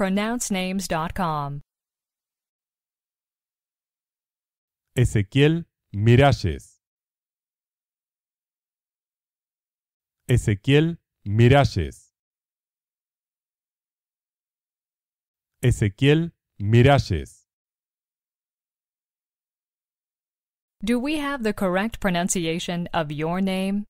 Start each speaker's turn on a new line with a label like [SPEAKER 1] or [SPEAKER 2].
[SPEAKER 1] pronouncenames.com.
[SPEAKER 2] Ezequiel Miralles. Ezequiel Miralles. Ezequiel Miralles.
[SPEAKER 1] Do we have the correct pronunciation of your name?